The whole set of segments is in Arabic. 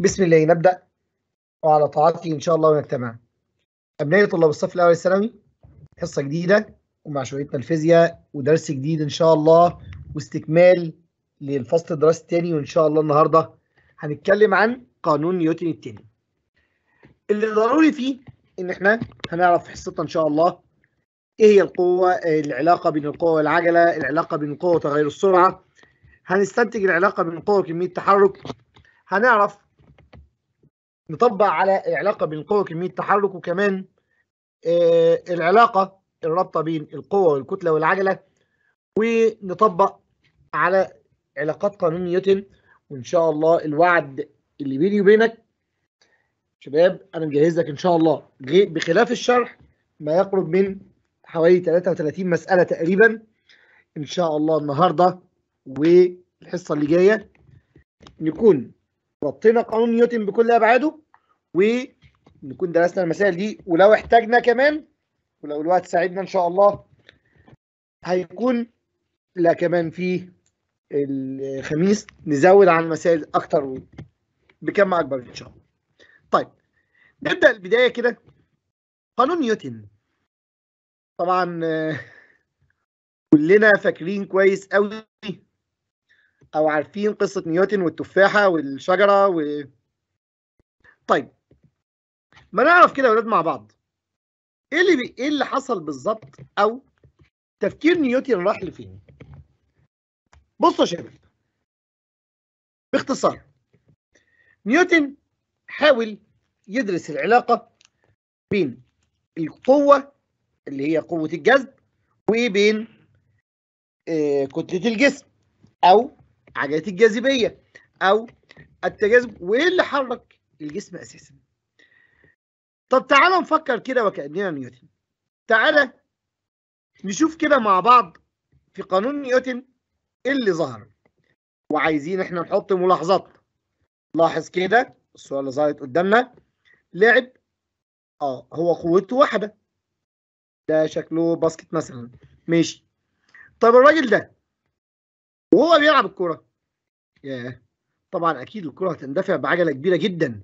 بسم الله نبدأ وعلى طاعته إن شاء الله ونجتمع ابنائي طلاب الصف الأول الثانوي حصة جديدة ومع شويتنا الفيزياء ودرس جديد إن شاء الله واستكمال للفصل الدراسي الثاني وإن شاء الله النهاردة هنتكلم عن قانون نيوتن الثاني اللي ضروري فيه إن إحنا هنعرف في حصتنا إن شاء الله إيه هي القوة العلاقة بين القوة والعجلة العلاقة بين القوة وتغير السرعة هنستنتج العلاقة بين القوة وكمية التحرك هنعرف نطبق على العلاقه بين القوه وكميه التحرك وكمان آه، العلاقه الرابطه بين القوه والكتله والعجله ونطبق على علاقات قانون نيوتن وان شاء الله الوعد اللي بيني وبينك شباب انا مجهز لك ان شاء الله بخلاف الشرح ما يقرب من حوالي 33 مساله تقريبا ان شاء الله النهارده والحصه اللي جايه نكون غطينا قانون نيوتن بكل ابعاده ونكون درسنا المسائل دي ولو احتاجنا كمان ولو الوقت ساعدنا ان شاء الله هيكون لا كمان في الخميس نزود عن المسائل اكتر بكم اكبر ان شاء الله طيب نبدا البدايه كده قانون نيوتن طبعا كلنا فاكرين كويس قوي او عارفين قصه نيوتن والتفاحه والشجره و طيب ما نعرف كده يا ولاد مع بعض ايه اللي بي... ايه اللي حصل بالظبط او تفكير نيوتن راح لفين بصوا يا شباب باختصار نيوتن حاول يدرس العلاقه بين القوه اللي هي قوه الجذب وبين آه، كتله الجسم او عجله الجاذبيه او التجاذب وايه اللي حرك الجسم اساسا طب تعالى نفكر كده وكاننا نيوتن تعالى نشوف كده مع بعض في قانون نيوتن اللي ظهر وعايزين احنا نحط ملاحظات لاحظ كده الصوره اللي ظهرت قدامنا لعب اه هو قوته واحده ده شكله باسكت مثلا ماشي طب الراجل ده وهو بيلعب الكوره ياه طبعا اكيد الكره هتندفع بعجله كبيره جدا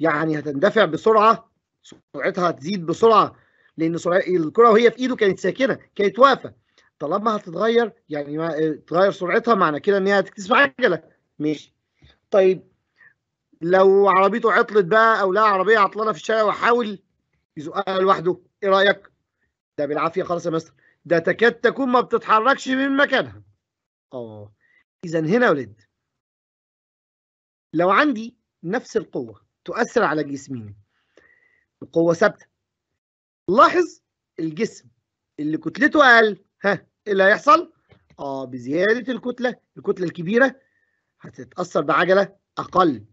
يعني هتندفع بسرعه سرعتها هتزيد بسرعه لان سرعه الكره وهي في ايده كانت ساكنه كانت واقفه طالما هتتغير يعني ما آه، تغير سرعتها معنى كده ان هي هتكتسب عجله ماشي طيب لو عربيته عطلت بقى او لقى عربيه عطلانه في الشارع وحاول يزقها لوحده ايه رايك ده بالعافيه خالص يا مستر ده تكاد تكون ما بتتحركش من مكانها اه اذا هنا يا ولد لو عندي نفس القوة تؤثر على جسمين القوة ثابتة لاحظ الجسم اللي كتلته أقل ها إيه اللي هيحصل؟ آه بزيادة الكتلة الكتلة الكبيرة هتتأثر بعجلة أقل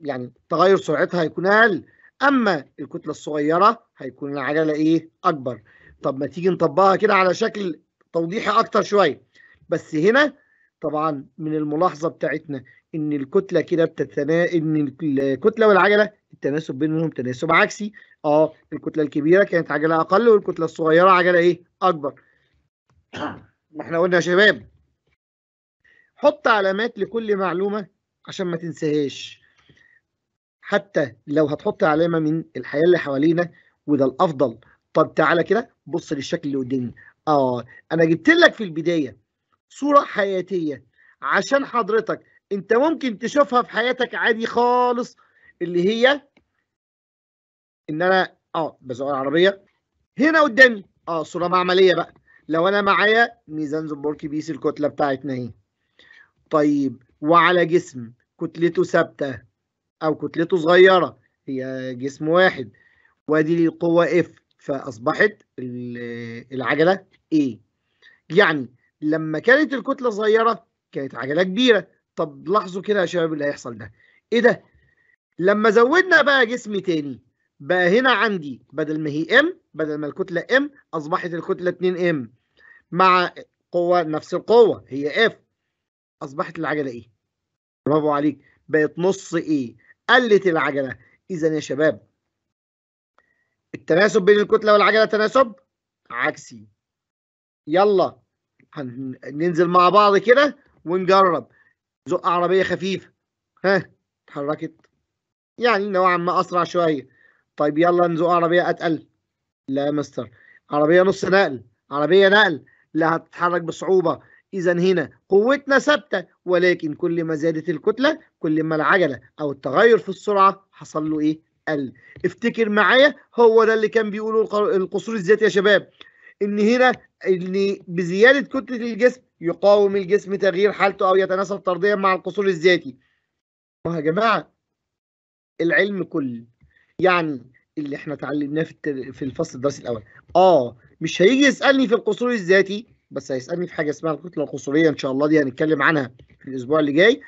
يعني تغير سرعتها هيكون أقل أما الكتلة الصغيرة هيكون العجلة إيه؟ أكبر طب ما تيجي نطبقها كده على شكل توضيحي أكتر شوية بس هنا طبعا من الملاحظه بتاعتنا ان الكتله كده بتتنا ان الكتله والعجله التناسب بينهم تناسب عكسي اه الكتله الكبيره كانت عجله اقل والكتله الصغيره عجله ايه اكبر ما احنا قلنا يا شباب حط علامات لكل معلومه عشان ما تنساهاش حتى لو هتحط علامه من الحياه اللي حوالينا وده الافضل طب تعالى كده بص للشكل اللي قدامي اه انا جبت لك في البدايه صورة حياتية عشان حضرتك انت ممكن تشوفها في حياتك عادي خالص اللي هي ان انا اه بسوق العربية هنا قدامي اه صورة معملية بقى لو انا معايا ميزان زنبور بيس الكتلة بتاعتنا اهي طيب وعلى جسم كتلته ثابتة او كتلته صغيرة هي جسم واحد وادي القوة اف فاصبحت العجلة ايه يعني لما كانت الكتله صغيره كانت عجله كبيره طب لاحظوا كده يا شباب اللي هيحصل ده ايه ده لما زودنا بقى جسم تاني بقى هنا عندي بدل ما هي ام بدل ما الكتله ام اصبحت الكتله 2 ام مع قوه نفس القوه هي اف اصبحت العجله ايه برافو عليك بقت نص ايه قلت العجله اذا يا شباب التناسب بين الكتله والعجله تناسب عكسي يلا ننزل مع بعض كده ونجرب زق عربية خفيفة ها اتحركت يعني نوعا ما أسرع شوية طيب يلا نزق عربية أتقل لا يا مستر عربية نص نقل عربية نقل لا هتتحرك بصعوبة إذا هنا قوتنا ثابتة ولكن كل ما زادت الكتلة كل ما العجلة أو التغير في السرعة حصل له إيه؟ قل افتكر معايا هو ده اللي كان بيقوله القصور الذاتي يا شباب إن هنا اللي بزيادة كتلة الجسم يقاوم الجسم تغيير حالته أو يتناسب طرديا مع القصور الذاتي ما يا جماعة العلم كل يعني اللي احنا اتعلمناه في في الفصل الدراسي الأول اه مش هيجي يسألني في القصور الذاتي بس هيسألني في حاجة اسمها الكتلة القصورية إن شاء الله دي هنتكلم عنها في الأسبوع اللي جاي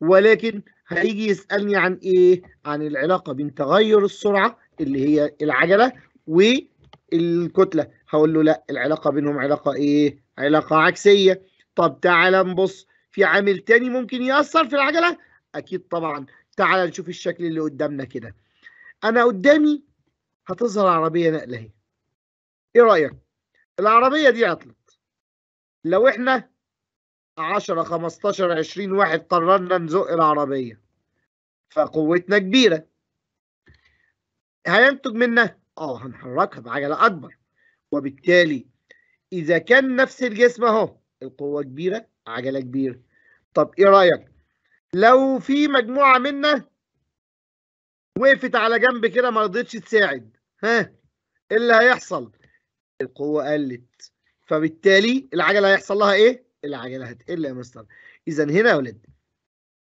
ولكن هيجي يسألني عن إيه؟ عن العلاقة بين تغير السرعة اللي هي العجلة والكتلة هقول له لا العلاقة بينهم علاقة إيه؟ علاقة عكسية طب تعال نبص في عامل تاني ممكن يأثر في العجلة أكيد طبعا تعال نشوف الشكل اللي قدامنا كده أنا قدامي هتظهر عربية نقلة اهي إيه رأيك؟ العربية دي عطلت لو إحنا 10 15 20 واحد قررنا نزق العربية فقوتنا كبيرة هينتج منها اه هنحركها بعجلة أكبر وبالتالي إذا كان نفس الجسم أهو القوة كبيرة عجلة كبيرة طب إيه رأيك لو في مجموعة منا وقفت على جنب كده ما رضتش تساعد ها إيه اللي هيحصل القوة قلت فبالتالي العجلة هيحصل لها إيه العجلة هتقل يا مستر إذا هنا يا ولاد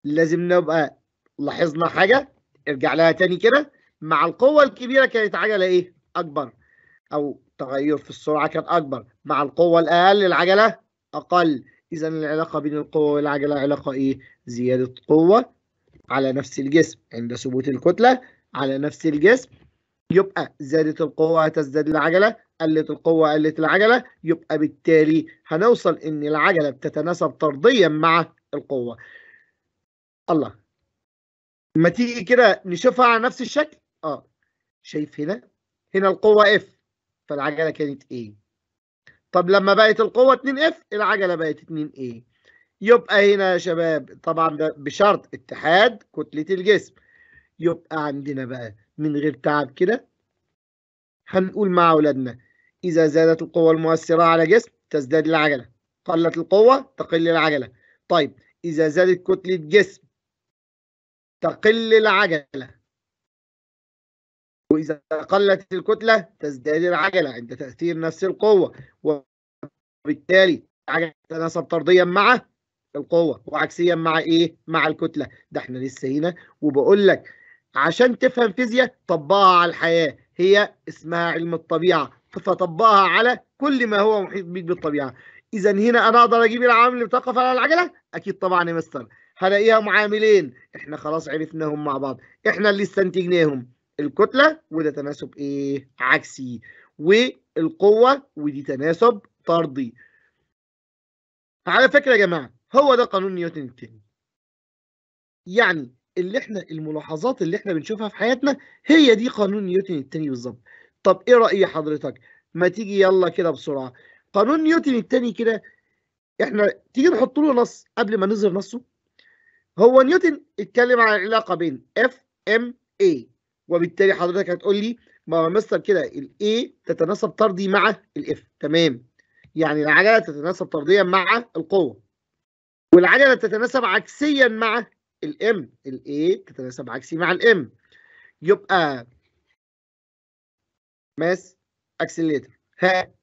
لازم نبقى لاحظنا حاجة ارجع لها تاني كده مع القوة الكبيرة كانت عجلة إيه أكبر أو التغير في السرعة كان أكبر مع القوة الأقل العجلة أقل إذا العلاقة بين القوة والعجلة علاقة إيه؟ زيادة قوة على نفس الجسم عند ثبوت الكتلة على نفس الجسم يبقى زادت القوة تزداد العجلة قلت القوة قلت العجلة يبقى بالتالي هنوصل إن العجلة بتتناسب طرديا مع القوة الله ما تيجي كده نشوفها على نفس الشكل اه شايف هنا هنا القوة F فالعجلة كانت A إيه؟ طب لما بقت القوة 2F العجلة بقت 2A إيه؟ يبقى هنا يا شباب طبعا بشرط اتحاد كتلة الجسم يبقى عندنا بقى من غير تعب كده هنقول مع أولادنا إذا زادت القوة المؤثرة على جسم تزداد العجلة قلت القوة تقل العجلة طيب إذا زادت كتلة جسم تقل العجلة وإذا قلت الكتلة تزداد العجلة عند تأثير نفس القوة وبالتالي العجلة تتناسب طرديا مع القوة وعكسيا مع إيه؟ مع الكتلة ده إحنا لسه هنا وبقول لك عشان تفهم فيزياء طبقها على الحياة هي اسمها علم الطبيعة فطبقها على كل ما هو محيط بيك بالطبيعة إذا هنا أنا أقدر أجيب العامل اللي بتقف على العجلة أكيد طبعا يا مستر هلاقيها معاملين إحنا خلاص عرفناهم مع بعض إحنا اللي استنتجناهم الكتله وده تناسب ايه عكسي والقوه ودي تناسب طردي على فكره يا جماعه هو ده قانون نيوتن الثاني يعني اللي احنا الملاحظات اللي احنا بنشوفها في حياتنا هي دي قانون نيوتن الثاني بالظبط طب ايه راي حضرتك ما تيجي يلا كده بسرعه قانون نيوتن الثاني كده احنا تيجي نحط له نص قبل ما نظهر نصه هو نيوتن اتكلم عن العلاقه بين اف ام اي وبالتالي حضرتك هتقول لي ما هو مستر كده الاي تتناسب طردي مع الاف تمام يعني العجله تتناسب طرديا مع القوه والعجله تتناسب عكسيا مع الام الاي تتناسب عكسي مع الام يبقى ماس اكسليتر ها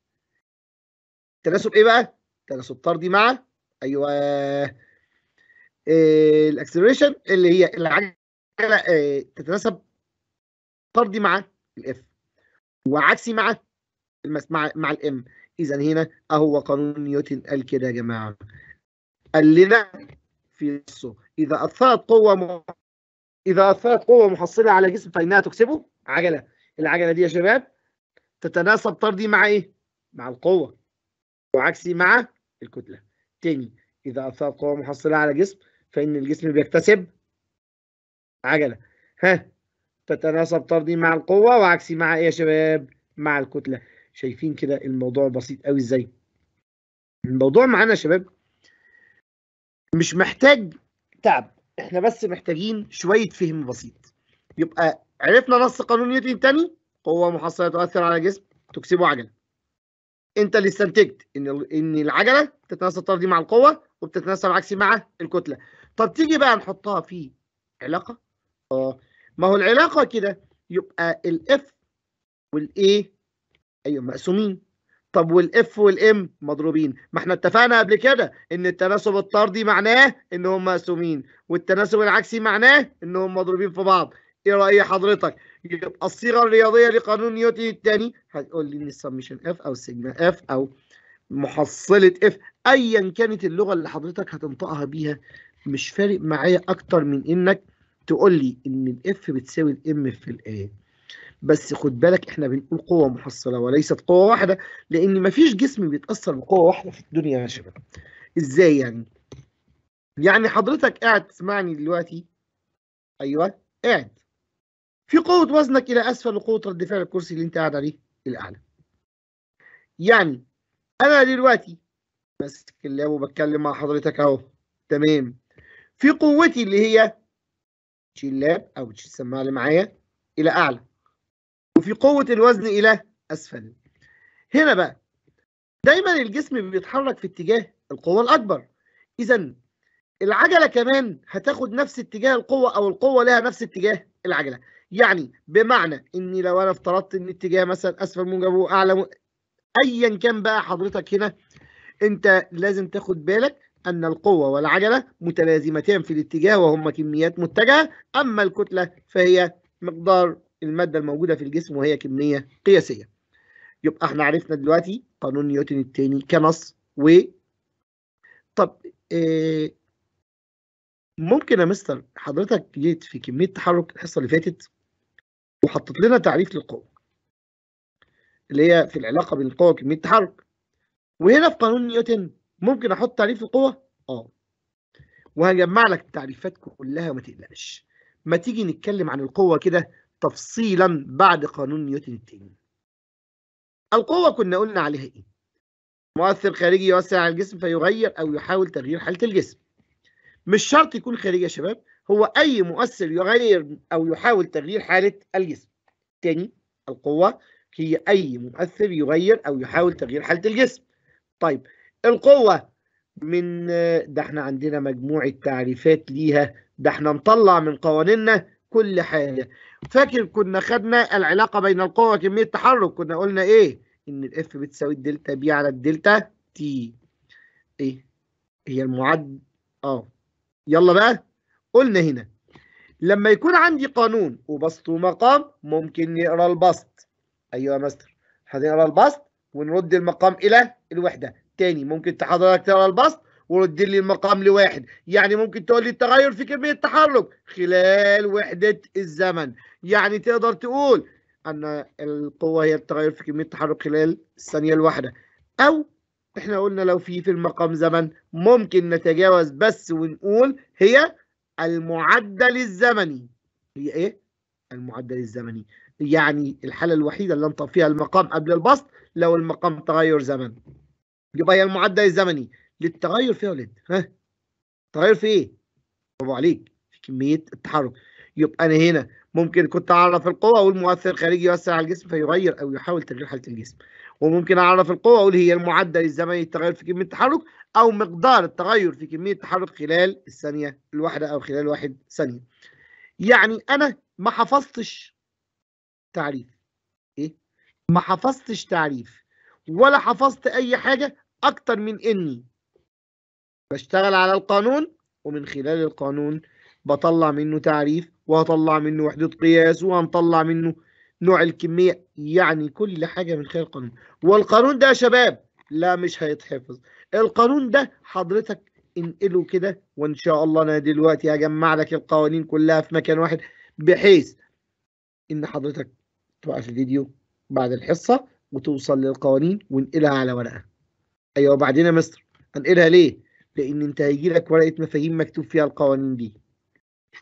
تناسب ايه بقى تناسب طردي مع ايوه آه، الاكسلريشن اللي هي العجله آه، تتناسب طردي مع الاف وعكسي مع مع مع الام اذا هنا اهو قانون نيوتن قال كده يا جماعه قال لنا في نصه اذا اثرت قوه م... اذا اثرت قوه محصله على جسم فانها تكسبه عجله العجله دي يا شباب تتناسب طردي مع ايه مع القوه وعكسي مع الكتله تاني اذا اثرت قوه محصله على جسم فان الجسم بيكتسب عجله ها تتناسب طردي مع القوة وعكسي مع ايه يا شباب مع الكتلة شايفين كده الموضوع بسيط قوي ازاي الموضوع معانا يا شباب مش محتاج تعب احنا بس محتاجين شوية فهم بسيط يبقى عرفنا نص قانون نيوتن تاني قوة محصلة تؤثر على جسم تكسبه عجلة انت اللي استنتجت ان ان العجله تتناسب طردي مع القوه وبتتناسب عكسي مع الكتله طب تيجي بقى نحطها في علاقه اه ما هو العلاقه كده يبقى الاف والاي ايوه مقسومين طب والاف والام مضروبين ما احنا اتفقنا قبل كده ان التناسب الطردي معناه انهم مقسومين والتناسب العكسي معناه انهم مضروبين في بعض ايه راي حضرتك يبقى الصيغه الرياضيه لقانون نيوتن الثاني هتقول لي ان السمشن اف او سيجما اف او محصله اف ايا كانت اللغه اللي حضرتك هتنطقها بيها مش فارق معايا اكتر من انك تقول لي ان الاف بتساوي الام في الايه بس خد بالك احنا بنقول قوة محصلة وليست قوة واحدة لان مفيش جسم بيتأثر بقوة واحدة في الدنيا يا شباب ازاي يعني يعني حضرتك قاعد تسمعني دلوقتي ايوه قاعد في قوة وزنك الى اسفل وقوة رد فعل الكرسي اللي انت قاعد عليه الاعلى يعني انا دلوقتي ماسك اللاب وبتكلم مع حضرتك اهو تمام في قوتي اللي هي تشيل لاب او تشيل السماعه اللي معايا الى اعلى وفي قوه الوزن الى اسفل هنا بقى دايما الجسم بيتحرك في اتجاه القوه الاكبر اذا العجله كمان هتاخد نفس اتجاه القوه او القوه لها نفس اتجاه العجله يعني بمعنى اني لو انا افترضت ان اتجاه مثلا اسفل موجب واعلى م... ايا كان بقى حضرتك هنا انت لازم تاخد بالك أن القوة والعجلة متلازمتان في الاتجاه وهما كميات متجهة أما الكتلة فهي مقدار المادة الموجودة في الجسم وهي كمية قياسية يبقى احنا عرفنا دلوقتي قانون نيوتن الثاني كنص و طب آه، ممكن يا مستر حضرتك جيت في كمية تحرك الحصة اللي فاتت وحطيت لنا تعريف للقوة اللي هي في العلاقة بين القوة وكمية التحرك وهنا في قانون نيوتن ممكن احط تعريف القوه اه وهجمع لك التعريفات كلها وما تقلقش ما تيجي نتكلم عن القوه كده تفصيلا بعد قانون نيوتن التاني القوه كنا قلنا عليها ايه مؤثر خارجي يؤثر على الجسم فيغير او يحاول تغيير حاله الجسم مش شرط يكون خارجي يا شباب هو اي مؤثر يغير او يحاول تغيير حاله الجسم تاني القوه هي اي مؤثر يغير او يحاول تغيير حاله الجسم طيب القوة من ده احنا عندنا مجموعة تعريفات ليها ده احنا نطلع من قوانيننا كل حاجة فاكر كنا خدنا العلاقة بين القوة وكمية التحرك كنا قلنا ايه ان الاف بتساوي الدلتا بي على الدلتا تي ايه هي المعد اه يلا بقى قلنا هنا لما يكون عندي قانون وبسط ومقام ممكن نقرا البسط ايوه يا مستر هنقرا البسط ونرد المقام الى الوحده الثاني ممكن حضرتك ترى البسط ورد لي المقام لواحد يعني ممكن تقول لي التغير في كمية التحرك خلال وحدة الزمن يعني تقدر تقول أن القوة هي التغير في كمية التحرك خلال الثانية الواحدة أو إحنا قلنا لو في في المقام زمن ممكن نتجاوز بس ونقول هي المعدل الزمني هي إيه؟ المعدل الزمني يعني الحالة الوحيدة اللي انطق فيها المقام قبل البسط لو المقام تغير زمن يبقى المعدل الزمني للتغير في اولاد ها تغير في ايه برافو عليك في كميه التحرك يبقى انا هنا ممكن كنت اعرف القوه اقول مؤثر خارجي يؤثر على الجسم فيغير او يحاول تغيير حاله الجسم وممكن اعرف القوه اقول هي المعدل الزمني للتغير في كميه التحرك او مقدار التغير في كميه التحرك خلال الثانيه الواحده او خلال واحد ثانيه يعني انا ما حفظتش تعريف ايه ما حفظتش تعريف ولا حفظت اي حاجه أكتر من إني بشتغل على القانون ومن خلال القانون بطلع منه تعريف وهطلع منه وحدة قياس وهنطلع منه نوع الكمية يعني كل حاجة من خلال القانون والقانون ده يا شباب لا مش هيتحفظ القانون ده حضرتك انقله كده وان شاء الله انا دلوقتي هجمع لك القوانين كلها في مكان واحد بحيث ان حضرتك توقف الفيديو بعد الحصة وتوصل للقوانين وانقلها على ورقة ايوه وبعدين يا مستر هنقلها ليه؟ لان انت هيجي لك ورقه مفاهيم مكتوب فيها القوانين دي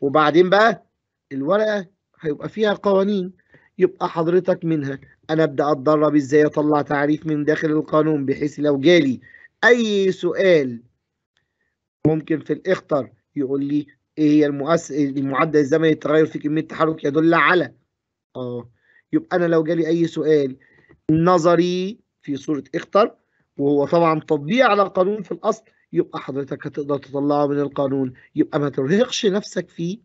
وبعدين بقى الورقه هيبقى فيها قوانين يبقى حضرتك منها انا ابدا اتدرب ازاي اطلع تعريف من داخل القانون بحيث لو جالي اي سؤال ممكن في الاخطر يقول لي ايه هي المؤس المعدل الزمني التغير في كميه التحرك يدل على اه يبقى انا لو جالي اي سؤال نظري في صوره اخطر وهو طبعا تطبيق على القانون في الاصل يبقى حضرتك هتقدر تطلعه من القانون يبقى ما ترهقش نفسك في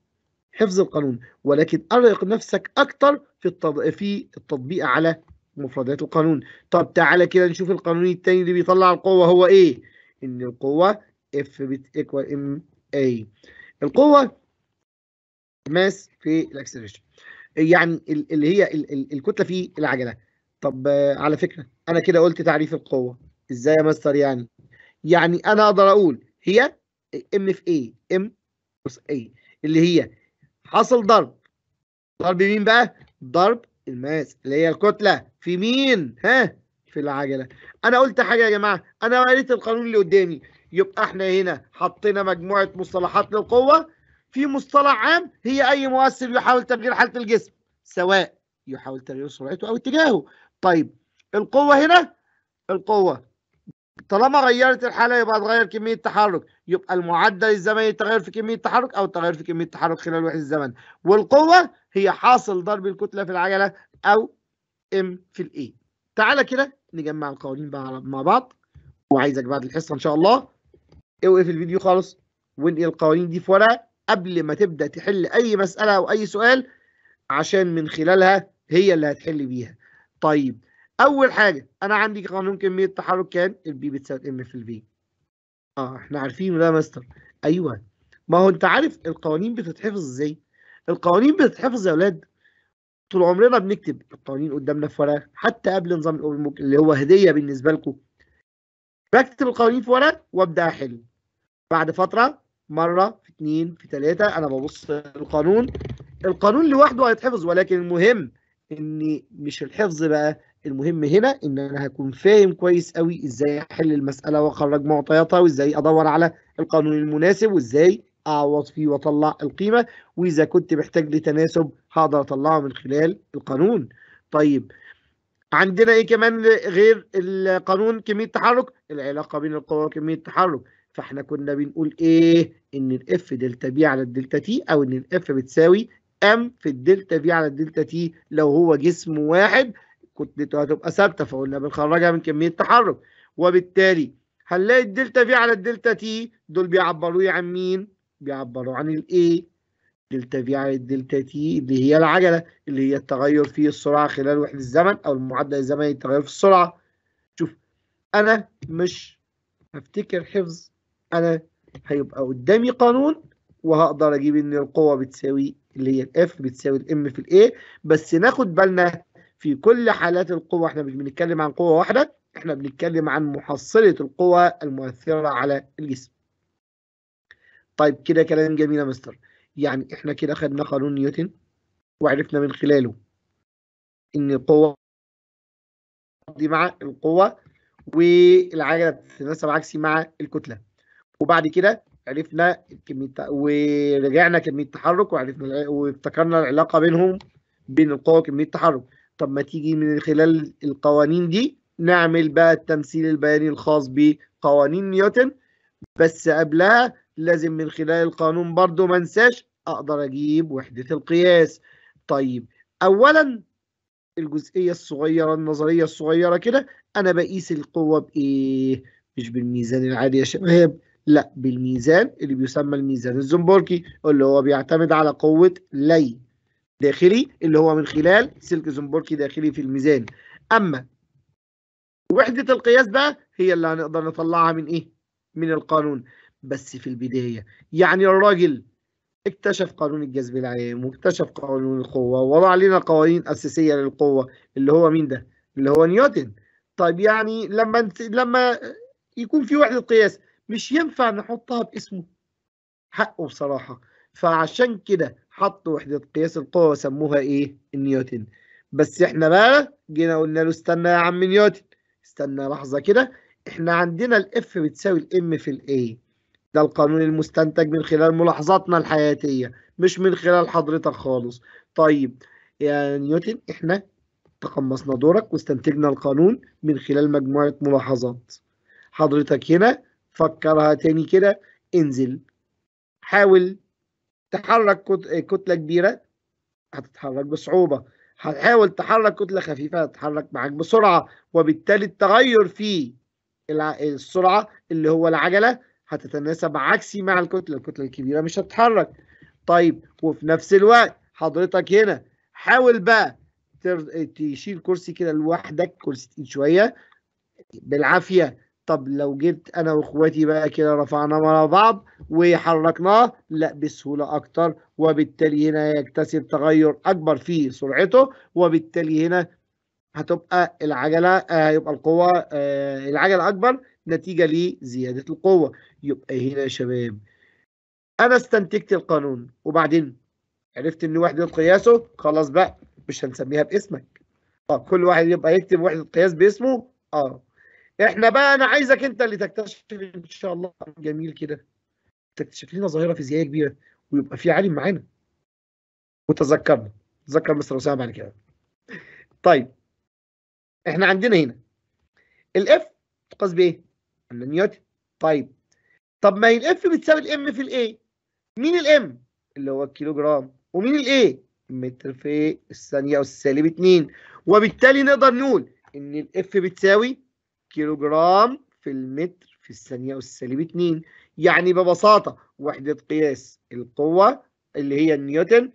حفظ القانون ولكن ارهق نفسك اكتر في في التطبيق على مفردات القانون طب تعالى كده نشوف القانون التاني اللي بيطلع القوه هو ايه ان القوه اف بتيكوال ايكوال ام اي القوه ماس في الاكسلريشن يعني اللي هي الكتله في العجله طب على فكره انا كده قلت تعريف القوه ازاي يا مستر يعني يعني انا اقدر اقول هي ام في اي ام بلس اي اللي هي حصل ضرب ضرب مين بقى ضرب الماس اللي هي الكتله في مين ها في العجله انا قلت حاجه يا جماعه انا قريت القانون اللي قدامي يبقى احنا هنا حطينا مجموعه مصطلحات للقوه في مصطلح عام هي اي مؤثر يحاول تغيير حاله الجسم سواء يحاول تغيير سرعته او اتجاهه طيب القوه هنا القوه طالما غيرت الحاله يبقى تغير كميه التحرك يبقى المعدل الزمني التغير في كميه التحرك او تغير في كميه التحرك خلال وحده الزمن والقوه هي حاصل ضرب الكتله في العجله او ام في الاي e. تعالى كده نجمع القوانين بقى مع بعض وعايزك بعد الحصه ان شاء الله اوقف الفيديو خالص وانقل القوانين دي في ورقه قبل ما تبدا تحل اي مساله او اي سؤال عشان من خلالها هي اللي هتحل بيها طيب اول حاجه انا عندي قانون كميه تحرك كان البي بتساوي ام في البي اه احنا عارفينه ده مستر ايوه ما هو انت عارف القوانين بتتحفظ ازاي القوانين بتتحفظ يا اولاد طول عمرنا بنكتب القوانين قدامنا في ورقه حتى قبل نظام الاوبن بوك اللي هو هديه بالنسبه لكم بكتب القوانين في ورق وابدا احل بعد فتره مره في اتنين في تلاته انا ببص القانون القانون لوحده هيتحفظ ولكن المهم ان مش الحفظ بقى المهم هنا ان انا هكون فاهم كويس قوي ازاي احل المساله واخرج معطياتها وازاي ادور على القانون المناسب وازاي اعوض فيه واطلع القيمه واذا كنت محتاج لتناسب هقدر اطلعه من خلال القانون طيب عندنا ايه كمان غير القانون كميه تحرك العلاقه بين القوى وكميه التحرك فاحنا كنا بنقول ايه ان الاف دلتا بي على الدلتا تي او ان الاف بتساوي ام في الدلتا بي على الدلتا تي لو هو جسم واحد كتلته هتبقى ثابته فقلنا بنخرجها من كميه تحرك وبالتالي هنلاقي الدلتا في على الدلتا تي دول بيعبروا عن مين؟ بيعبروا عن الاي دلتا في على الدلتا تي اللي هي العجله اللي هي التغير في السرعه خلال وحده الزمن او المعدل الزمني التغير في السرعه شوف انا مش هفتكر حفظ انا هيبقى قدامي قانون وهقدر اجيب ان القوه بتساوي اللي هي الاف بتساوي الام في الاي بس ناخد بالنا في كل حالات القوة احنا مش بنتكلم عن قوة واحدة احنا بنتكلم عن محصلة القوة المؤثرة على الجسم طيب كده كلام جميل يا مستر يعني احنا كده خدنا قانون نيوتن وعرفنا من خلاله ان القوة دي مع القوة والعجلة بتتناسب عكسي مع الكتلة وبعد كده عرفنا كمية ورجعنا كمية التحرك وعرفنا وافتكرنا العلاقة بينهم بين القوة وكمية التحرك طب ما تيجي من خلال القوانين دي نعمل بقى التمثيل البياني الخاص بقوانين نيوتن بس قبلها لازم من خلال القانون برضو ما انساش اقدر اجيب وحدة القياس طيب اولا الجزئية الصغيرة النظرية الصغيرة كده انا بقيس القوة بايه مش بالميزان العادي يا شباب لا بالميزان اللي بيسمى الميزان الزنبركي اللي هو بيعتمد على قوة لي داخلي اللي هو من خلال سلك زنبوركي داخلي في الميزان اما وحدة القياس بقى هي اللي هنقدر نطلعها من ايه من القانون بس في البداية يعني الراجل اكتشف قانون الجذب العام واكتشف قانون القوة ووضع لنا قوانين أساسية للقوة اللي هو مين ده اللي هو نيوتن طيب يعني لما انت لما يكون في وحدة قياس مش ينفع نحطها باسمه حقه بصراحة فعشان كده حطوا وحدة قياس القوة وسموها إيه؟ نيوتن بس إحنا بقى جينا قلنا له استنى يا عم نيوتن استنى لحظة كده إحنا عندنا الإف بتساوي الإم في الإيه ده القانون المستنتج من خلال ملاحظاتنا الحياتية مش من خلال حضرتك خالص طيب يا نيوتن إحنا تقمصنا دورك واستنتجنا القانون من خلال مجموعة ملاحظات حضرتك هنا فكرها تاني كده انزل حاول تحرك كتله كبيره هتتحرك بصعوبه هتحاول تحرك كتله خفيفه هتتحرك معاك بسرعه وبالتالي التغير في السرعه اللي هو العجله هتتناسب عكسي مع الكتله الكتله الكبيره مش هتتحرك طيب وفي نفس الوقت حضرتك هنا حاول بقى تشيل كرسي كده لوحدك كرسي شويه بالعافيه طب لو جبت انا واخواتي بقى كده رفعنا ورا بعض وحركناه لا بسهوله اكتر وبالتالي هنا يكتسب تغير اكبر في سرعته وبالتالي هنا هتبقى العجله هيبقى آه، القوه آه، العجله اكبر نتيجه لزياده القوه يبقى هنا يا شباب انا استنتجت القانون وبعدين عرفت ان وحده قياسه خلاص بقى مش هنسميها باسمك طب آه، كل واحد يبقى يكتب وحده قياس باسمه اه احنا بقى انا عايزك انت اللي تكتشف ان شاء الله جميل كده تكتشف لنا ظاهره فيزيائيه كبيره ويبقى في عالم معانا وتذكرنا تذكر مستر اسامه بعد كده طيب احنا عندنا هنا الاف تقاس بايه؟ اما نيوتن طيب طب ما هي الاف بتساوي الام في الاي مين الام؟ اللي هو الكيلو جرام ومين الاي؟ متر في الثانيه او السالب 2 وبالتالي نقدر نقول ان الاف بتساوي كيلو جرام في المتر في الثانية والسالب 2 يعني ببساطة وحدة قياس القوة اللي هي النيوتن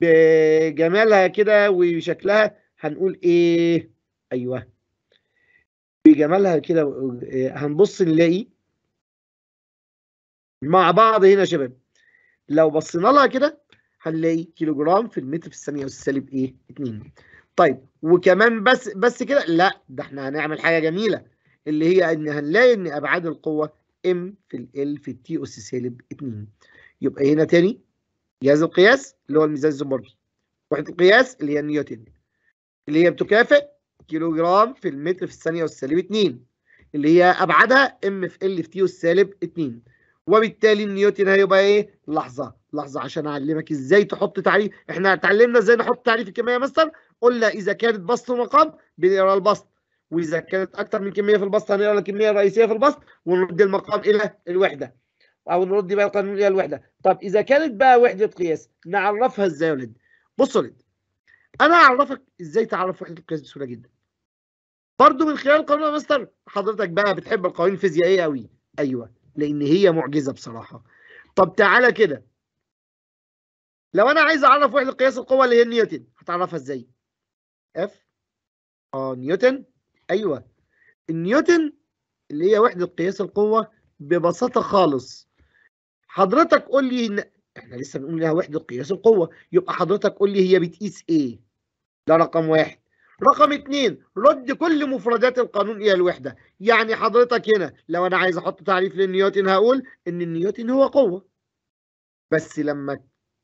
بجمالها كده وشكلها هنقول ايه ايوه بجمالها كده هنبص نلاقي مع بعض هنا يا شباب لو بصينا لها كده هنلاقي كيلو جرام في المتر في الثانيه والسالب ايه 2 طيب وكمان بس بس كده لا ده احنا هنعمل حاجه جميله اللي هي ان هنلاقي ان ابعاد القوه ام في ال في تي اس سالب 2 يبقى هنا تاني جهاز القياس اللي هو الميزان الزمردي وحده القياس اللي هي النيوتن اللي هي بتكافئ كيلو جرام في المتر في الثانيه والسالب 2 اللي هي ابعادها ام في ال في تي اس سالب 2 وبالتالي النيوتن هيبقى ايه لحظه لحظه عشان اعلمك ازاي تحط تعريف احنا اتعلمنا ازاي نحط تعريف الكميه يا مستر قلنا إذا كانت بسط ومقام بنقرا البسط وإذا كانت اكثر من كمية في البسط هنقرا الكمية الرئيسية في البسط ونرد المقام إلى الوحدة أو نرد بقى القانون إلى الوحدة طب إذا كانت بقى وحدة قياس نعرفها إزاي يا ولد بص يا ولد أنا أعرفك إزاي تعرف وحدة القياس بسهولة جدا برضه من خلال القانون يا مستر حضرتك بقى بتحب القوانين الفيزيائية قوي أيوه لأن هي معجزة بصراحة طب تعالى كده لو انا عايز اعرف وحده قياس القوه اللي هي نيوتن هتعرفها ازاي اف اه نيوتن ايوه النيوتن اللي هي وحده قياس القوه ببساطه خالص حضرتك قول لي إن احنا لسه بنقول لها وحده قياس القوه يبقى حضرتك قول لي هي بتقيس ايه ده رقم واحد رقم اتنين رد كل مفردات القانون الى الوحده يعني حضرتك هنا لو انا عايز احط تعريف للنيوتن هقول ان النيوتن هو قوه بس لما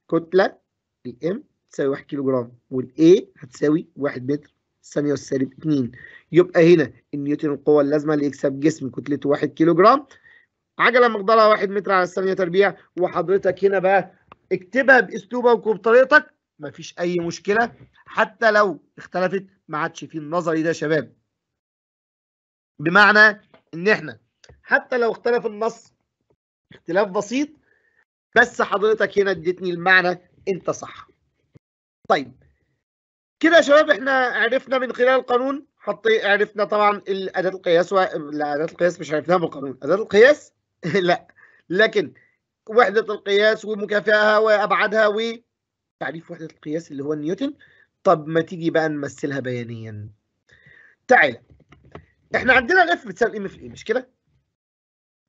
كتله الام تساوي 1 كيلو جرام والاي هتساوي 1 متر الثانية والسالب 2 يبقى هنا النيوتن القوة اللازمة ليكسب جسم كتلته 1 كيلو جرام عجلة مقدارها 1 متر على الثانية تربيع وحضرتك هنا بقى اكتبها باسلوبك وبطريقتك مفيش أي مشكلة حتى لو اختلفت ما عادش في النظري ده يا شباب بمعنى إن إحنا حتى لو اختلف النص اختلاف بسيط بس حضرتك هنا اديتني المعنى أنت صح طيب كده يا شباب احنا عرفنا من خلال القانون حطي عرفنا طبعا اداه القياس و... لا اداه القياس مش عرفناها بالقانون اداه القياس لا لكن وحده القياس ومكافئها وابعادها وتعريف وحده القياس اللي هو نيوتن طب ما تيجي بقى نمثلها بيانيا تعالى احنا عندنا الاف بتساوي ام في الاي مش كده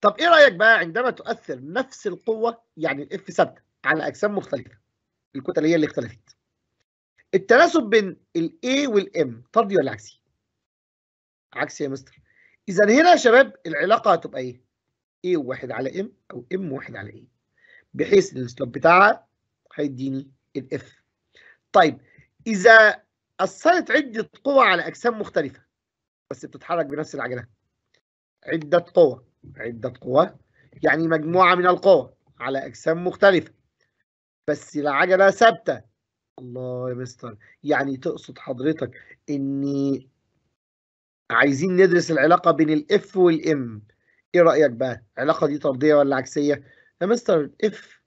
طب ايه رايك بقى عندما تؤثر نفس القوه يعني الاف ثابته على اجسام مختلفه الكتله هي اللي اختلفت التناسب بين الـ A والـ M طردي ولا عكسي؟ عكسي يا مستر إذا هنا يا شباب العلاقة هتبقى إيه؟ A واحد على M أو M واحد على A بحيث إن السلوب بتاعها هيديني الـ F طيب إذا أثرت عدة قوى على أجسام مختلفة بس بتتحرك بنفس العجلة عدة قوى عدة قوى يعني مجموعة من القوى على أجسام مختلفة بس العجلة ثابتة الله يا مستر يعني تقصد حضرتك اني عايزين ندرس العلاقه بين الاف والام ايه رايك بقى العلاقه دي طرديه ولا عكسيه يا مستر الاف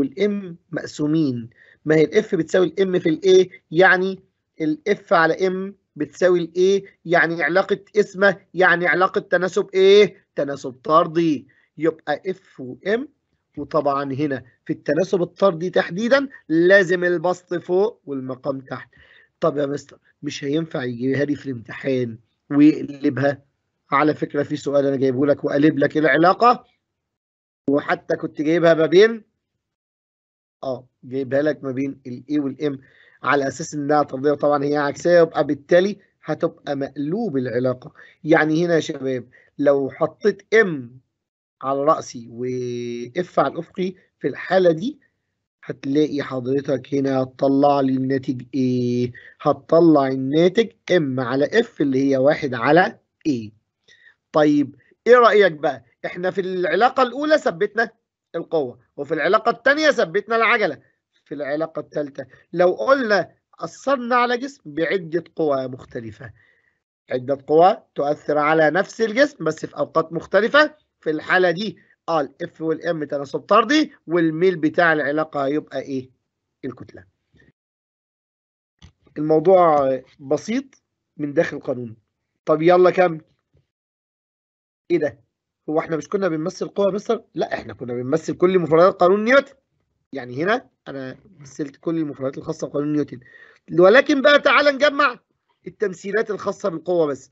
والام مقسومين ما هي الاف بتساوي الام في الايه يعني الاف على ام بتساوي الايه يعني علاقه اسمه يعني علاقه تناسب ايه تناسب طردي يبقى اف وام وطبعا هنا في التناسب الطردي تحديدا لازم البسط فوق والمقام تحت طب يا مستر مش هينفع يجيبها لي في الامتحان ويقلبها على فكرة في سؤال أنا جايبه لك وقلب لك العلاقة وحتى كنت جايبها ما بين اه جايبها لك ما بين الاي والام على اساس انها طرديه طبعا هي عكسيه يبقى بالتالي هتبقى مقلوب العلاقه يعني هنا يا شباب لو حطيت ام على رأسي وإف على الأفقي في الحالة دي هتلاقي حضرتك هنا هتطلع لي الناتج ايه هتطلع الناتج ام على اف اللي هي واحد على ايه طيب ايه رأيك بقى احنا في العلاقة الاولى ثبتنا القوة وفي العلاقة الثانية ثبتنا العجلة في العلاقة الثالثة لو قلنا أثرنا على جسم بعدة قوى مختلفة عدة قوى تؤثر على نفس الجسم بس في أوقات مختلفة في الحالة دي اه الاف والام تناسب طردي والميل بتاع العلاقة هيبقى ايه؟ الكتلة. الموضوع بسيط من داخل القانون. طب يلا كمل. ايه ده؟ هو احنا مش كنا بنمثل قوى مستر؟ لا احنا كنا بنمثل كل مفردات قانون نيوتن. يعني هنا انا مثلت كل المفردات الخاصة بقانون نيوتن. ولكن بقى تعالى نجمع التمثيلات الخاصة بالقوة بس.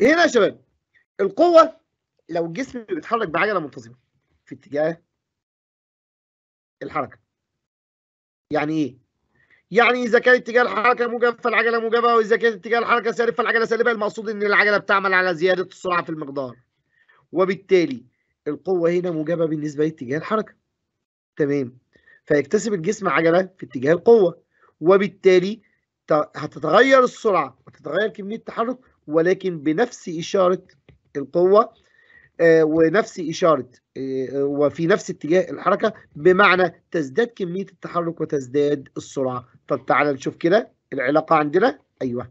هنا يا شباب القوة لو الجسم بيتحرك بعجله منتظمه في اتجاه الحركه يعني ايه يعني اذا كان اتجاه الحركه موجب فالعجله موجبه واذا كان اتجاه الحركه سالب فالعجله سالبه المقصود ان العجله بتعمل على زياده السرعه في المقدار وبالتالي القوه هنا موجبه بالنسبه لاتجاه الحركه تمام فيكتسب الجسم عجله في اتجاه القوه وبالتالي هتتغير السرعه وتتغير كميه التحرك ولكن بنفس اشاره القوه آه، ونفس إشارة آه، وفي نفس اتجاه الحركة بمعنى تزداد كمية التحرك وتزداد السرعة طب تعالى نشوف كده العلاقة عندنا أيوه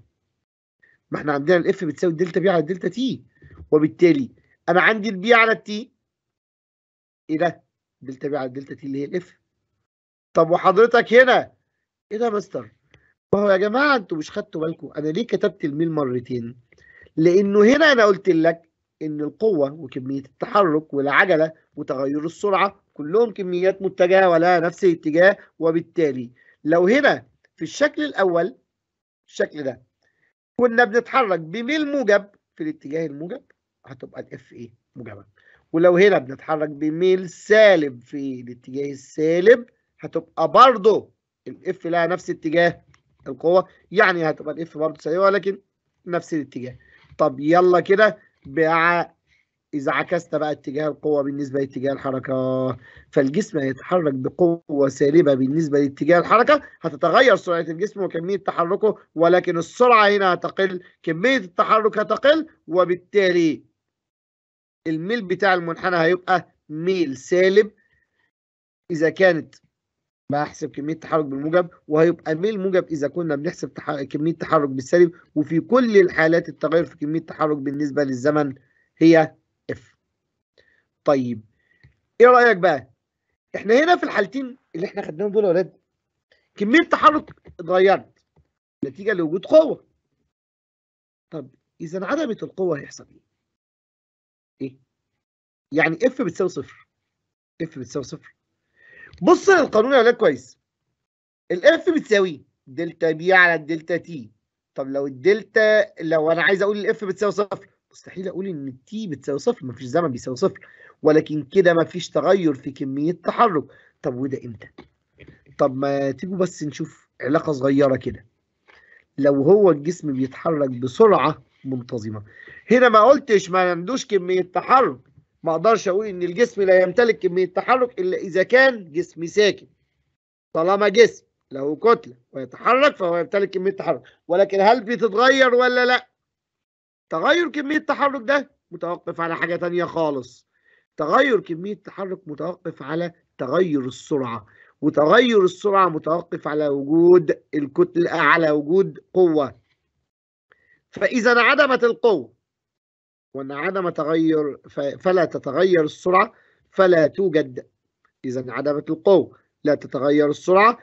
ما احنا عندنا الاف بتساوي الدلتا بي على الدلتا تي وبالتالي انا عندي البي على التي ايه ده؟ دلتا بي على الدلتا تي اللي هي الاف طب وحضرتك هنا ايه ده يا مستر؟ ما هو يا جماعه انتوا مش خدتوا بالكم انا ليه كتبت الميل مرتين؟ لانه هنا انا قلت لك ان القوه وكميه التحرك والعجله وتغير السرعه كلهم كميات متجهه ولها نفس الاتجاه وبالتالي لو هنا في الشكل الاول الشكل ده كنا بنتحرك بميل موجب في الاتجاه الموجب هتبقى الاف ايه موجبه ولو هنا بنتحرك بميل سالب في الاتجاه السالب هتبقى برضه الاف لها نفس اتجاه القوه يعني هتبقى الاف برضه سالبه ولكن نفس الاتجاه طب يلا كده باع إذا عكست بقى اتجاه القوة بالنسبة لاتجاه الحركة فالجسم هيتحرك بقوة سالبة بالنسبة لاتجاه الحركة هتتغير سرعة الجسم وكمية تحركه ولكن السرعة هنا هتقل كمية التحرك هتقل وبالتالي الميل بتاع المنحنى هيبقى ميل سالب إذا كانت بحسب كمية تحرك بالموجب وهيبقى ميل موجب إذا كنا بنحسب تح... كمية تحرك بالسالب وفي كل الحالات التغير في كمية تحرك بالنسبة للزمن هي اف طيب إيه رأيك بقى؟ إحنا هنا في الحالتين اللي إحنا خدناهم دول يا ولاد كمية التحرك اتغيرت نتيجة لوجود قوة طب إذا انعدمت القوة هيحصل إيه؟ إيه؟ يعني اف بتساوي صفر اف بتساوي صفر بص القانون يا كويس الاف بتساوي دلتا بي على الدلتا تي طب لو الدلتا لو انا عايز اقول الاف بتساوي صفر مستحيل اقول ان التي بتساوي صفر مفيش زمن بيساوي صفر ولكن كده مفيش تغير في كميه تحرك طب وده امتى طب ما تيجوا بس نشوف علاقه صغيره كده لو هو الجسم بيتحرك بسرعه منتظمه هنا ما قلتش ما عندوش كميه تحرك ما اقدرش اقول ان الجسم لا يمتلك كميه تحرك الا اذا كان جسم ساكن طالما جسم له كتله ويتحرك فهو يمتلك كميه تحرك ولكن هل بتتغير ولا لا تغير كميه التحرك ده متوقف على حاجه تانية خالص تغير كميه التحرك متوقف على تغير السرعه وتغير السرعه متوقف على وجود الكتله على وجود قوه فاذا عدمت القوه وأن عدم تغير فلا تتغير السرعة فلا توجد إذا انعدمت القوة لا تتغير السرعة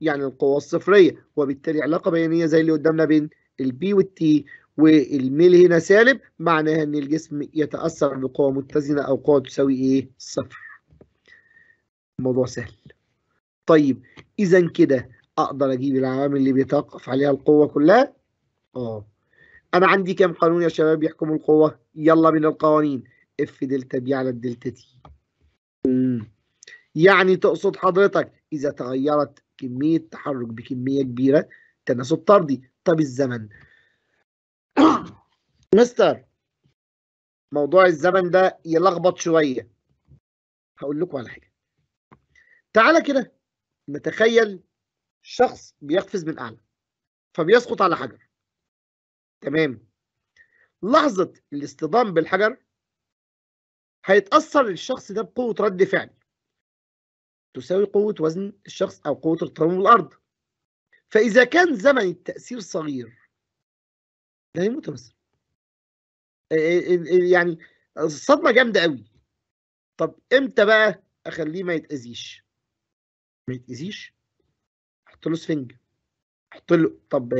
يعني القوة الصفرية وبالتالي علاقة بيانية زي اللي قدامنا بين البي والتي والميل هنا سالب معناها ان الجسم يتأثر بقوة متزنة او قوة تساوي ايه صفر الموضوع سهل طيب اذا كده اقدر اجيب العوامل اللي بيتوقف عليها القوة كلها اه أنا عندي كام قانون يا شباب يحكم القوة يلا من القوانين اف دلتا بي على الدلتا تي يعني تقصد حضرتك إذا تغيرت كمية تحرك بكمية كبيرة تناسب طردي طب الزمن مستر موضوع الزمن ده يلخبط شوية هقول لكم على حاجة تعالى كده نتخيل شخص بيقفز من أعلى فبيسقط على حجر تمام لحظة الاصطدام بالحجر هيتأثر الشخص ده بقوة رد فعل تساوي قوة وزن الشخص أو قوة القانون بالأرض فإذا كان زمن التأثير صغير ده هيموت مثلا آه، آه، يعني الصدمة جامدة قوي طب امتى بقى أخليه ما يتأذيش ما يتأذيش أحط له سفنج أحط له طب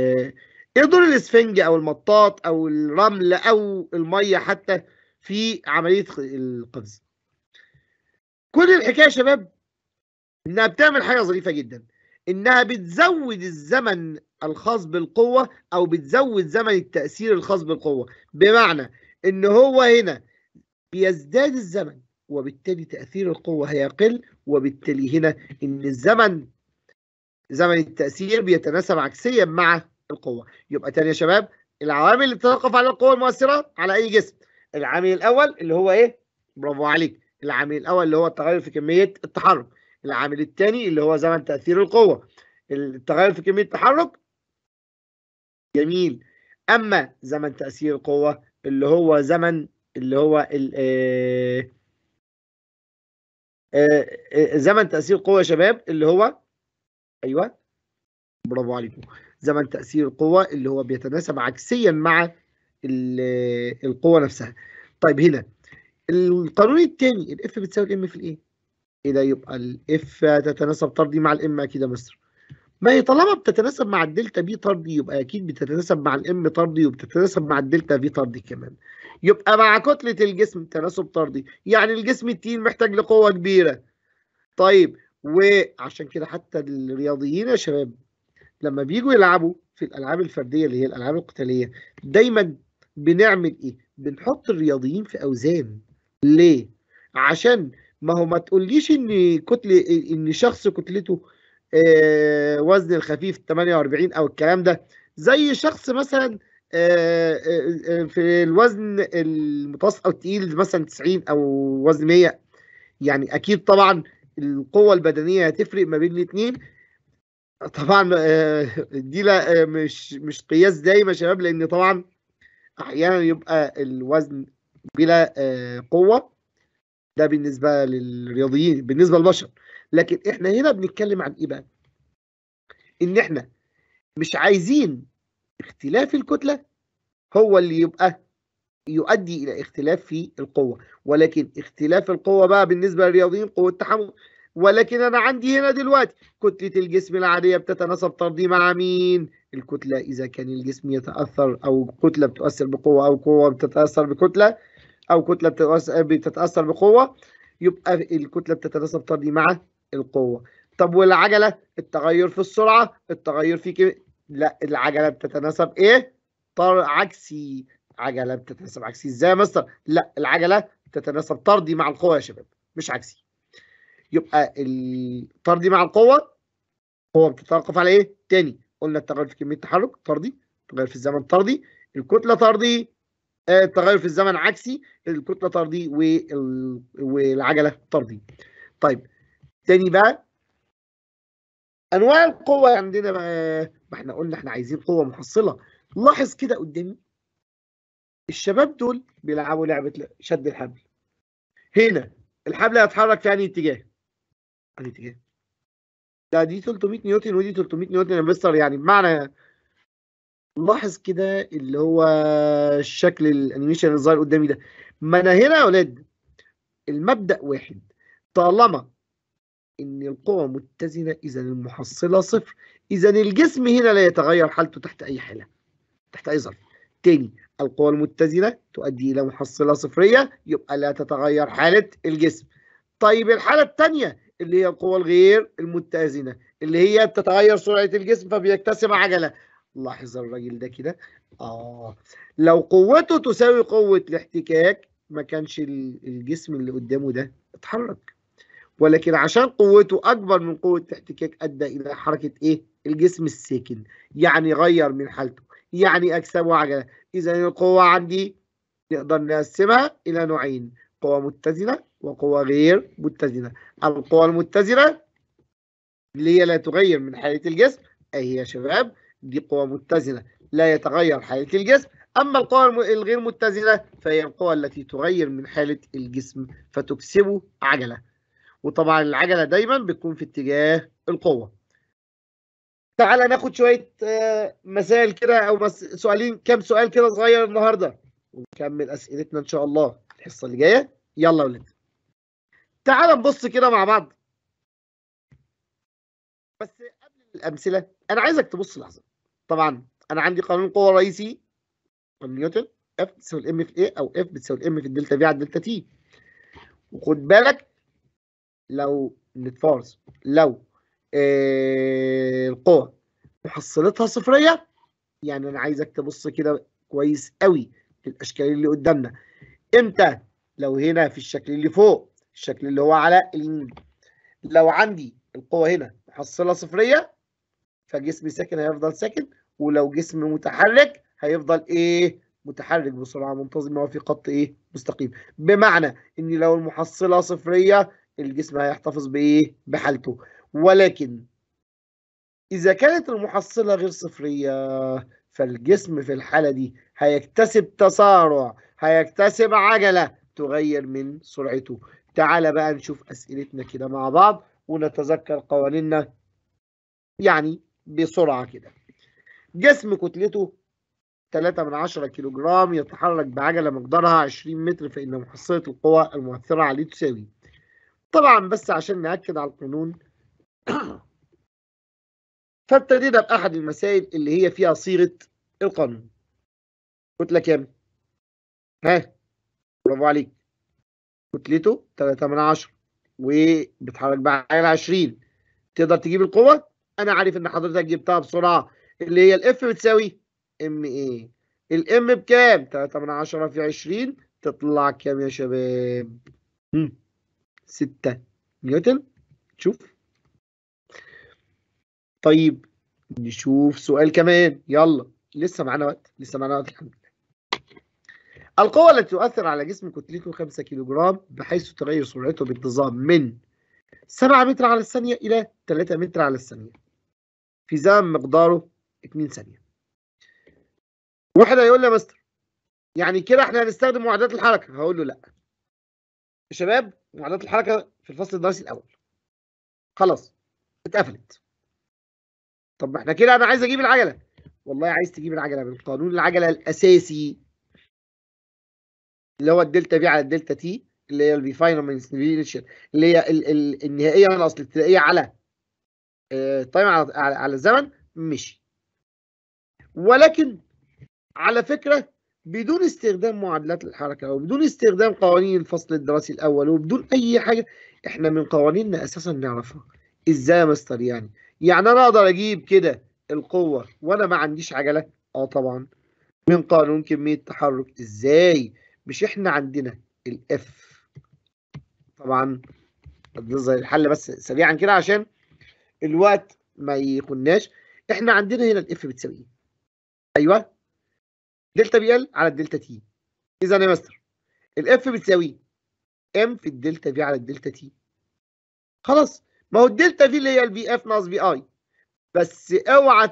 ايه دور الاسفنج او المطاط او الرمل او الميه حتى في عمليه القفز كل الحكايه يا شباب انها بتعمل حاجه ظريفه جدا انها بتزود الزمن الخاص بالقوه او بتزود زمن التاثير الخاص بالقوه بمعنى ان هو هنا بيزداد الزمن وبالتالي تاثير القوه هيقل وبالتالي هنا ان الزمن زمن التاثير بيتناسب عكسيا مع القوه يبقى ثاني يا شباب العوامل اللي بتتوقف على القوه المؤثره على اي جسم العامل الاول اللي هو ايه برافو عليك العامل الاول اللي هو التغير في كميه التحرك العامل الثاني اللي هو زمن تاثير القوه التغير في كميه التحرك جميل اما زمن تاثير القوه اللي هو زمن اللي هو ال آه، آه، آه، زمن تاثير القوه يا شباب اللي هو ايوه برافو عليكم زمن تأثير القوة اللي هو بيتناسب عكسيا مع القوة نفسها طيب هنا القانون الثاني الاف بتساوي الام في الايه ده يبقى الاف تتناسب طردي مع الام اكيد يا مصر ما هي طالما بتتناسب مع الدلتا بي طردي يبقى اكيد بتتناسب مع الام طردي وبتتناسب مع الدلتا في طردي كمان يبقى مع كتله الجسم تناسب طردي يعني الجسم التين محتاج لقوه كبيره طيب وعشان كده حتى الرياضيين يا شباب لما بيجوا يلعبوا في الالعاب الفرديه اللي هي الالعاب القتاليه دايما بنعمل ايه بنحط الرياضيين في اوزان ليه عشان ما هو ما تقوليش ان كتله ان شخص كتلته آه وزن الخفيف 48 او الكلام ده زي شخص مثلا آه آه, آه، في الوزن المتوسط او الثقيل مثلا 90 او وزن 100 يعني اكيد طبعا القوه البدنيه هتفرق ما بين الاثنين طبعا آه، دي لا آه، مش مش قياس دايما يا شباب لان طبعا احيانا يبقى الوزن بلا آه، قوه ده بالنسبه للرياضيين بالنسبه للبشر لكن احنا هنا بنتكلم عن ايه بقى ان احنا مش عايزين اختلاف الكتله هو اللي يبقى يؤدي الى اختلاف في القوه ولكن اختلاف القوه بقى بالنسبه للرياضيين قوه التحمل ولكن أنا عندي هنا دلوقتي كتلة الجسم العادية بتتناسب طردي مع مين؟ الكتلة إذا كان الجسم يتأثر أو كتلة بتؤثر بقوة أو قوة بتتأثر بكتلة أو كتلة بتتأثر بقوة يبقى الكتلة بتتناسب طردي مع القوة. طب والعجلة؟ التغير في السرعة، التغير في كم... لا العجلة بتتناسب إيه؟ طر عكسي عجله بتتناسب عكسي ازاي يا مستر؟ لا العجله بتتناسب طردي مع القوه يا شباب مش عكسي. يبقى الطردي مع القوه قوه بتتوقف على ايه تاني قلنا التغير في كميه التحرك طردي التغير في الزمن طردي الكتله طردي آه، التغير في الزمن عكسي الكتله طردي والعجله طردي طيب تاني بقى انواع القوه عندنا بقى ما احنا قلنا احنا عايزين قوه محصله لاحظ كده قدامي الشباب دول بيلعبوا لعبه شد الحبل هنا الحبل هيتحرك في اي اتجاه كانت إيه؟ لا دي 300 نيوتن ودي 300 نيوتن يا مستر يعني بمعنى لاحظ كده اللي هو الشكل الانيميشن اللي ظاهر قدامي ده ما انا هنا يا ولاد المبدا واحد طالما ان القوى متزنه اذا المحصله صفر اذا الجسم هنا لا يتغير حالته تحت اي حاله تحت اي ظرف تاني القوى المتزنه تؤدي الى محصله صفريه يبقى لا تتغير حاله الجسم طيب الحاله الثانيه اللي هي القوى الغير المتزنة اللي هي بتتغير سرعة الجسم فبيكتسب عجلة لاحظ الراجل ده كده اه لو قوته تساوي قوة الاحتكاك ما كانش الجسم اللي قدامه ده اتحرك ولكن عشان قوته أكبر من قوة الاحتكاك أدى إلى حركة إيه؟ الجسم الساكن يعني غير من حالته يعني أكسبه عجلة إذا القوة عندي نقدر نقسمها إلى نوعين قوى متزنة وقوى غير متزنة القوى المتزنة اللي هي لا تغير من حالة الجسم أي هي شباب دي قوى متزنة لا يتغير حالة الجسم أما القوى الغير متزنة فهي القوى التي تغير من حالة الجسم فتكسبه عجلة وطبعا العجلة دايما بتكون في اتجاه القوة تعالى ناخد شوية آه، مسائل كده أو سؤالين كام سؤال كده صغير النهاردة ونكمل أسئلتنا إن شاء الله الحصه اللي جايه يلا يا ولد تعال نبص كده مع بعض بس قبل الامثله انا عايزك تبص لحظه طبعا انا عندي قانون قوه رئيسي نيوتن اف بتساوي الام في ايه او اف بتساوي الام في الدلتا في على الدلتا تي وخد بالك لو نتفارس لو آه، القوة محصلتها صفرية يعني أنا عايزك تبص كده كويس قوي في الأشكال اللي قدامنا امتى لو هنا في الشكل اللي فوق الشكل اللي هو على اليمين لو عندي القوة هنا محصلة صفرية فجسم ساكن هيفضل ساكن ولو جسم متحرك هيفضل ايه متحرك بسرعة منتظمة وفي خط ايه مستقيم بمعنى ان لو المحصلة صفرية الجسم هيحتفظ بايه بحالته ولكن اذا كانت المحصلة غير صفرية فالجسم في الحالة دي هيكتسب تسارع هيكتسب عجلة تغير من سرعته تعال بقى نشوف أسئلتنا كده مع بعض ونتذكر قوانيننا يعني بسرعة كده جسم كتلته 3 من 10 كيلو جرام يتحرك بعجلة مقدارها 20 متر فإن محصلة القوى المؤثرة عليه تساوي طبعا بس عشان نأكد على القانون فابتدينا بأحد المسائل اللي هي فيها صيغة القانون كتلة كام؟ ها برافو عليك كتلته 3 من 10 وبتحرك بقى على 20 تقدر تجيب القوة أنا عارف إن حضرتك جبتها بسرعة اللي هي الإف بتساوي إم إيه الإم بكام؟ 3 من 10 في 20 تطلع كام يا شباب؟ 6 نيوتن شوف طيب نشوف سؤال كمان يلا لسه معانا وقت لسه معانا وقت الحمد القوة التي تؤثر على جسم كتلته 5 كيلوغرام بحيث تغير سرعته بانتظام من 7 متر على الثانية إلى 3 متر على الثانية في زمن مقداره 2 ثانية. واحد هيقول لي يا مستر يعني كده احنا هنستخدم معادلات الحركة هقول له لا. يا شباب معادلات الحركة في الفصل الدراسي الأول. خلاص اتقفلت. طب ما احنا كده انا عايز اجيب العجلة. والله عايز تجيب العجلة من قانون العجلة الأساسي اللي هو الدلتا بي على الدلتا تي اللي هي البي فاينل من اللي هي ال ال النهائيه من الاصل الابتدائيه على تايم آه، على, على على الزمن مشي ولكن على فكره بدون استخدام معادلات الحركه وبدون استخدام قوانين الفصل الدراسي الاول وبدون اي حاجه احنا من قوانيننا اساسا نعرفها ازاي يا مستر يعني يعني انا اقدر اجيب كده القوه وانا ما عنديش عجله اه طبعا من قانون كميه تحرك ازاي مش احنا عندنا الاف طبعا نظهر الحل بس سريعا كده عشان الوقت ما يخناش احنا عندنا هنا الاف بتساوي ايه ايوه دلتا بي ال على الدلتا تي اذا يا مستر الاف بتساوي ام في الدلتا في على الدلتا تي خلاص ما هو الدلتا في اللي هي البي اف ناقص بي اي بس اوعى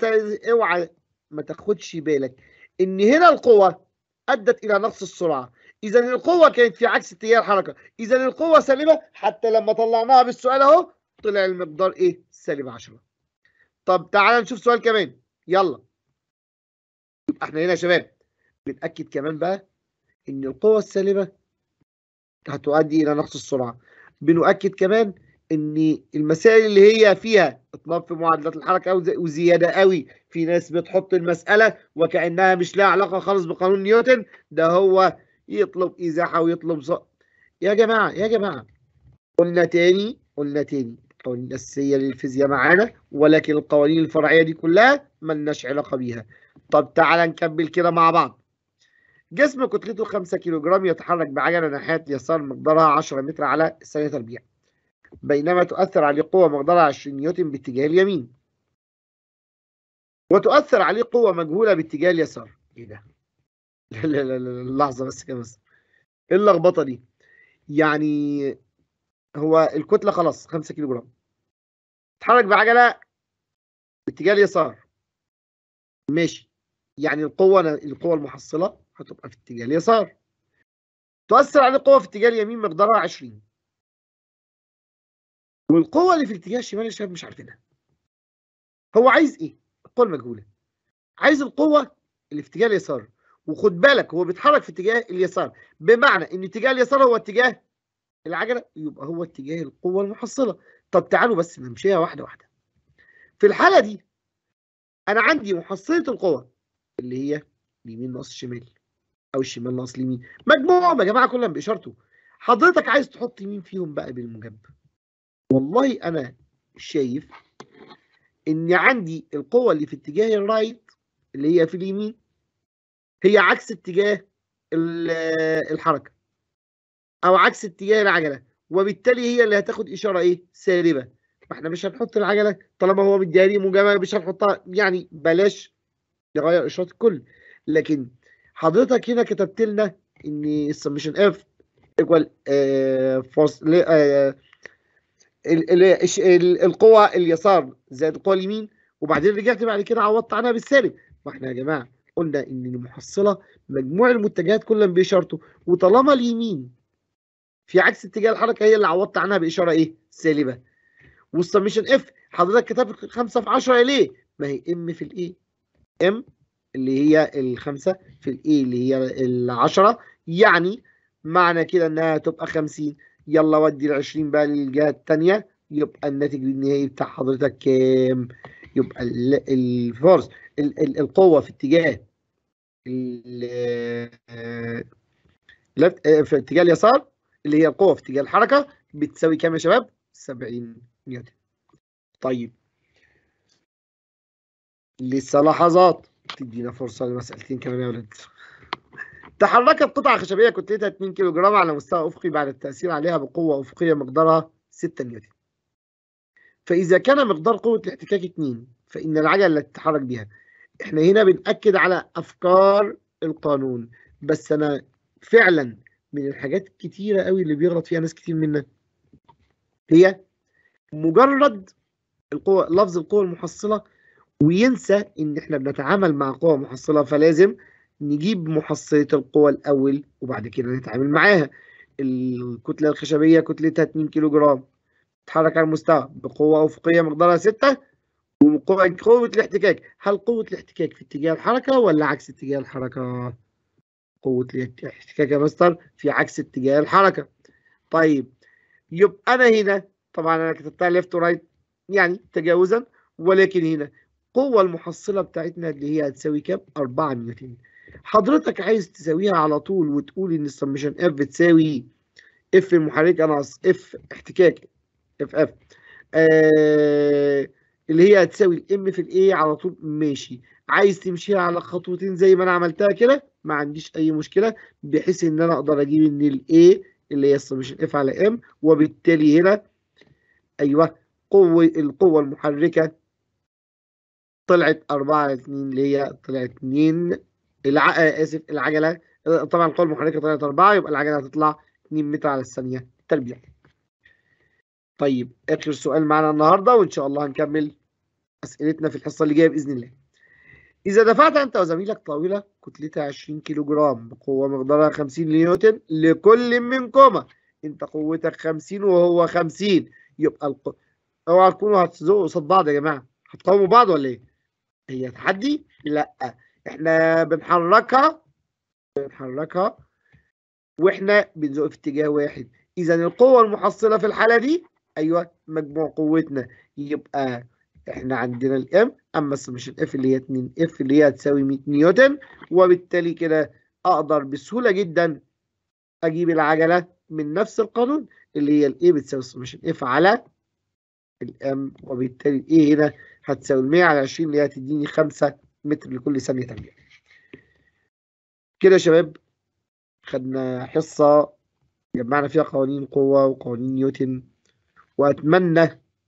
اوعى ما تاخدش بالك ان هنا القوه ادت الى نقص السرعه اذا القوه كانت في عكس اتجاه الحركه اذا القوه سالبه حتى لما طلعناها بالسؤال اهو طلع المقدار ايه سالب 10 طب تعالى نشوف سؤال كمان يلا احنا هنا يا شباب بنأكد كمان بقى ان القوة السالبة هتؤدي الى نقص السرعة بنؤكد كمان ان المسائل اللي هي فيها اطلاق في معادلات الحركة وزيادة قوي في ناس بتحط المسألة وكأنها مش لها علاقة خالص بقانون نيوتن ده هو يطلب إزاحة ويطلب زق يا جماعة يا جماعة قلنا تاني قلنا تاني القوانين الأساسية للفيزياء معانا ولكن القوانين الفرعية دي كلها مالناش علاقة بيها طب تعالى نكمل كده مع بعض جسم كتلته 5 جرام يتحرك بعجلة ناحية يسار مقدارها 10 متر على ثانية تربيع بينما تؤثر عليه قوة مقدارها 20 نيوتن باتجاه اليمين وتؤثر عليه قوة مجهولة باتجاه اليسار ايه ده لا لا لا لحظه بس كده بس ايه اللخبطه دي يعني هو الكتله خلاص 5 كيلو جرام اتحرك بعجله باتجاه اليسار ماشي يعني القوه القوه المحصله هتبقى في اتجاه اليسار تؤثر على القوه في اتجاه اليمين مقدارها 20 والقوه اللي في الاتجاه الشمال شباب مش عارفينها هو عايز ايه القوه المجهوله عايز القوه اللي في اتجاه اليسار وخد بالك هو بيتحرك في اتجاه اليسار بمعنى ان اتجاه اليسار هو اتجاه العجله يبقى هو اتجاه القوه المحصله طب تعالوا بس نمشيها واحده واحده في الحاله دي انا عندي محصله القوه اللي هي اليمين ناقص الشمال او الشمال ناقص اليمين مجموعهم يا جماعه كلهم باشارته حضرتك عايز تحط مين فيهم بقى بالمجاب والله انا شايف ان عندي القوه اللي في اتجاه الرايت اللي هي في اليمين هي عكس اتجاه الحركه او عكس اتجاه العجله وبالتالي هي اللي هتاخد اشاره ايه سالبه ما احنا مش هنحط العجله طالما هو مديها مجامله مش هنحطها يعني بلاش نغير اشاره الكل لكن حضرتك هنا كتبت لنا ان السمشن اف ايكوال فاصل القوى اليسار زائد القوى اليمين وبعدين رجعت بعد كده عوضت عنها بالسالب ما احنا يا جماعه قلنا ان المحصله مجموع المتجهات كلا باشارته وطالما اليمين في عكس اتجاه الحركه هي اللي عوضت عنها باشاره ايه؟ سالبه. والسميشن اف حضرتك كتبت 5 في 10 ليه؟ ما هي ام في الايه؟ ام اللي هي الخمسه في الايه اللي هي العشره يعني معنى كده انها تبقى 50 يلا ودي ال 20 بقى للجهه الثانيه يبقى الناتج النهائي بتاع حضرتك كام؟ يبقى الفورس القوه في اتجاه آه، آه، في اتجاه اليسار اللي هي القوه في اتجاه الحركه بتساوي كام يا شباب 70 نيوتن طيب لسه لحظات تدينا فرصه لمسالتين كمان يا ولد تحركت قطعة خشبية كتلتها 2 كيلو جرام على مستوى أفقي بعد التأثير عليها بقوة أفقية مقدارها 6 نيوتن فإذا كان مقدار قوة الاحتكاك 2 فإن العجلة التي تتحرك بها إحنا هنا بنأكد على أفكار القانون بس أنا فعلا من الحاجات الكتيرة قوي اللي بيغلط فيها ناس كتير منا هي مجرد القوة لفظ القوة المحصلة وينسى إن إحنا بنتعامل مع قوة محصلة فلازم نجيب محصلة القوة الأول وبعد كده نتعامل معاها الكتلة الخشبية كتلتها 2 كيلو جرام تحرك على المستوى بقوة أفقية مقدارها 6 وقوة الاحتكاك هل قوة الاحتكاك في اتجاه الحركة ولا عكس اتجاه الحركة؟ قوة الاحتكاك يا مستر في عكس اتجاه الحركة طيب يبقى أنا هنا طبعا أنا كتبتها ليفت ورايت يعني تجاوزا ولكن هنا قوة المحصلة بتاعتنا اللي هي هتساوي كام؟ 4 نيوتن. حضرتك عايز تساويها على طول وتقول إن السمشن اف بتساوي اف المحرك أنا اف احتكاك اف اف آه اللي هي هتساوي الام في الاي على طول ماشي عايز تمشيها على خطوتين زي ما انا عملتها كده ما عنديش اي مشكله بحيث ان انا اقدر اجيب ان الاي اللي هي السمشن اف على ام وبالتالي هنا ايوه قوه القوه المحركه طلعت 4 على 2 اللي هي طلعت 2 الع... آه، اسف العجله آه، طبعا القوه المحركه طلعت 4 يبقى العجله هتطلع 2 متر على الثانيه تربيع طيب اخر سؤال معنا النهارده وان شاء الله هنكمل اسئلتنا في الحصه اللي جايه باذن الله اذا دفعت انت وزميلك طاوله كتلتها 20 كيلو جرام بقوه مقدارها 50 نيوتن لكل منكما انت قوتك 50 وهو 50 يبقى الق... اوعى تكونوا هتزقوا قصاد بعض يا جماعه هتقاوموا بعض ولا ايه هي تحدي لا احنا بنحركها بنحركها واحنا بنزق في اتجاه واحد اذا القوه المحصله في الحاله دي ايوه مجموع قوتنا يبقى احنا عندنا الام اما مش الاف اللي هي 2 اف اللي هي تساوي 100 نيوتن وبالتالي كده اقدر بسهوله جدا اجيب العجله من نفس القانون اللي هي الاي بتساوي سمشن اف على الام وبالتالي الاي هنا هتساوي 100 على 20 اللي هي هتديني 5 متر لكل ثانيه ثانيه. كده يا شباب خدنا حصه جمعنا فيها قوانين قوه وقوانين نيوتن واتمنى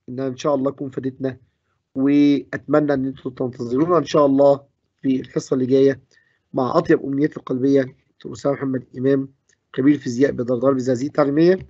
ان ان شاء الله اكون فادتنا واتمنى ان انتم تنتظرونا ان شاء الله في الحصه اللي جايه مع اطيب امنياتي القلبيه استاذ محمد امام خبير فيزياء بدرجه البزازيق التعليميه